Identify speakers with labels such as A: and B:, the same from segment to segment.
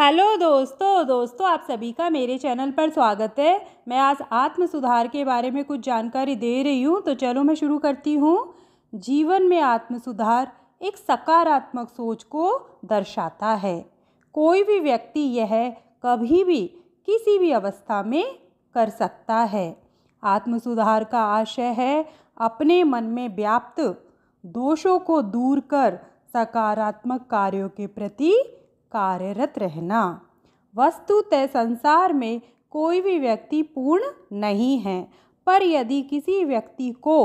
A: hello दोस्तों दोस्तों आप सभी का मेरे चैनल पर स्वागत है मैं आज आत्म सुधार के बारे में कुछ जानकारी दे रही हूँ तो चलो मैं शुरू करती हूँ जीवन में आत्म सुधार एक सकारात्मक सोच को दर्शाता है कोई भी व्यक्ति यह कभी भी किसी भी अवस्था में कर सकता है आत्म सुधार का आशय है अपने मन में व्याप्त दोषों को दूर कर सकारात्मक कार्यों के प्रति कार्यरत रहना वस्तुतः संसार में कोई भी व्यक्ति पूर्ण नहीं है पर यदि किसी व्यक्ति को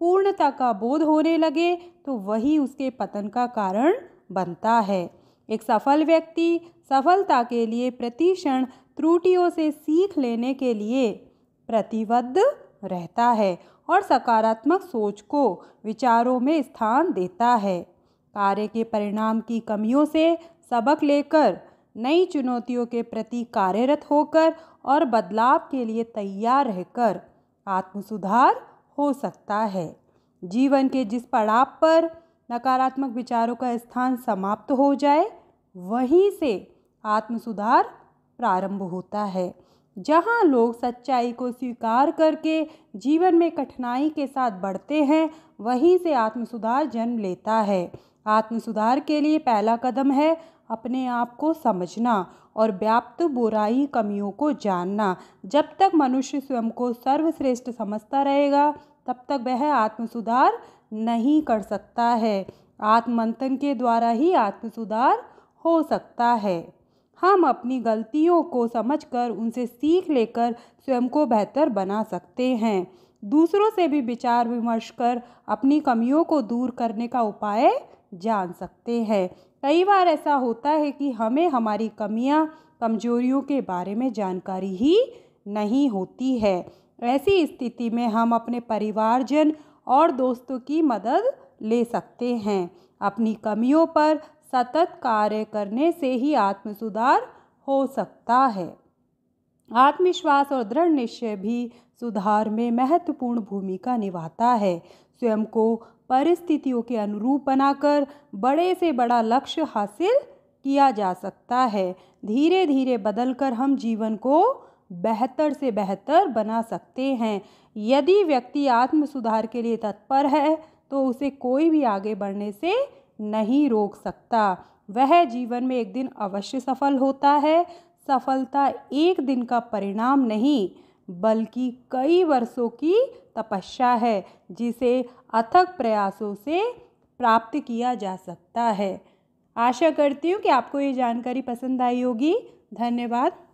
A: पूर्णता का बोध होने लगे तो वही उसके पतन का कारण बनता है एक सफल व्यक्ति सफलता के लिए प्रतिक्षण त्रुटियों से सीख लेने के लिए प्रतिबद्ध रहता है और सकारात्मक सोच को विचारों में स्थान देता है कार्य के परिणाम की कमियों से सबक लेकर नई चुनौतियों के प्रति कार्यरत होकर और बदलाव के लिए तैयार रहकर आत्मसुधार हो सकता है जीवन के जिस पड़ाव पर नकारात्मक विचारों का स्थान समाप्त हो जाए वहीं से आत्मसुधार प्रारंभ होता है जहाँ लोग सच्चाई को स्वीकार करके जीवन में कठिनाई के साथ बढ़ते हैं वहीं से आत्मसुधार जन्म लेता है आत्मसुधार के लिए पहला कदम है अपने आप को समझना और व्याप्त बुराई कमियों को जानना जब तक मनुष्य स्वयं को सर्वश्रेष्ठ समझता रहेगा तब तक वह आत्म सुधार नहीं कर सकता है आत्ममंथन के द्वारा ही आत्म सुधार हो सकता है हम अपनी गलतियों को समझकर उनसे सीख लेकर स्वयं को बेहतर बना सकते हैं दूसरों से भी विचार विमर्श कर अपनी कमियों को दूर करने का उपाय जान सकते हैं कई बार ऐसा होता है कि हमें हमारी कमियां कमजोरियों के बारे में जानकारी ही नहीं होती है ऐसी स्थिति में हम अपने परिवारजन और दोस्तों की मदद ले सकते हैं अपनी कमियों पर सतत कार्य करने से ही आत्म सुधार हो सकता है आत्मविश्वास और दृढ़ निश्चय भी सुधार में महत्वपूर्ण भूमिका निभाता है स्वयं को परिस्थितियों के अनुरूप बनाकर बड़े से बड़ा लक्ष्य हासिल किया जा सकता है धीरे धीरे बदलकर हम जीवन को बेहतर से बेहतर बना सकते हैं यदि व्यक्ति आत्म सुधार के लिए तत्पर है तो उसे कोई भी आगे बढ़ने से नहीं रोक सकता वह जीवन में एक दिन अवश्य सफल होता है सफलता एक दिन का परिणाम नहीं बल्कि कई वर्षों की तपस्या है जिसे अथक प्रयासों से प्राप्त किया जा सकता है आशा करती हूँ कि आपको ये जानकारी पसंद आई होगी धन्यवाद